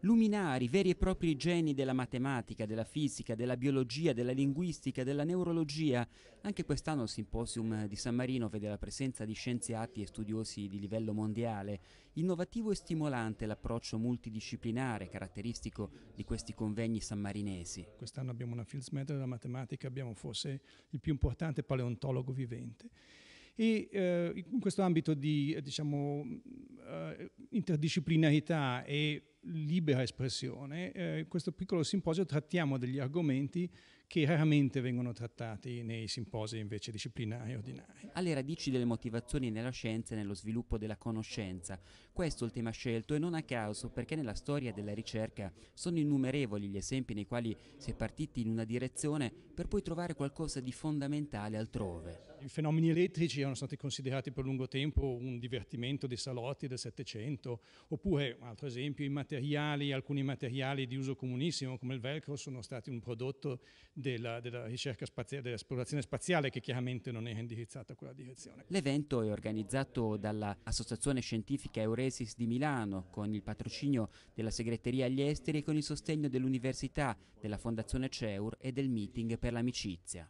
luminari, veri e propri geni della matematica, della fisica, della biologia, della linguistica, della neurologia. Anche quest'anno il Simposium di San Marino vede la presenza di scienziati e studiosi di livello mondiale. Innovativo e stimolante l'approccio multidisciplinare caratteristico di questi convegni sammarinesi. Quest'anno abbiamo una Fields Medal della matematica, abbiamo forse il più importante paleontologo vivente e eh, in questo ambito di eh, diciamo, eh, interdisciplinarità e libera espressione. Eh, questo piccolo simposio trattiamo degli argomenti che raramente vengono trattati nei simposi invece disciplinari e ordinari. Alle radici delle motivazioni nella scienza e nello sviluppo della conoscenza. Questo è il tema scelto e non a caso perché nella storia della ricerca sono innumerevoli gli esempi nei quali si è partiti in una direzione per poi trovare qualcosa di fondamentale altrove. I fenomeni elettrici erano stati considerati per lungo tempo un divertimento dei salotti del Settecento, oppure, un altro esempio, i materiali, alcuni materiali di uso comunissimo come il velcro sono stati un prodotto della, della ricerca spaziale, dell'esplorazione spaziale che chiaramente non è indirizzata a quella direzione. L'evento è organizzato dall'Associazione Scientifica Euresis di Milano con il patrocinio della Segreteria agli Esteri e con il sostegno dell'Università, della Fondazione CEUR e del Meeting per l'Amicizia.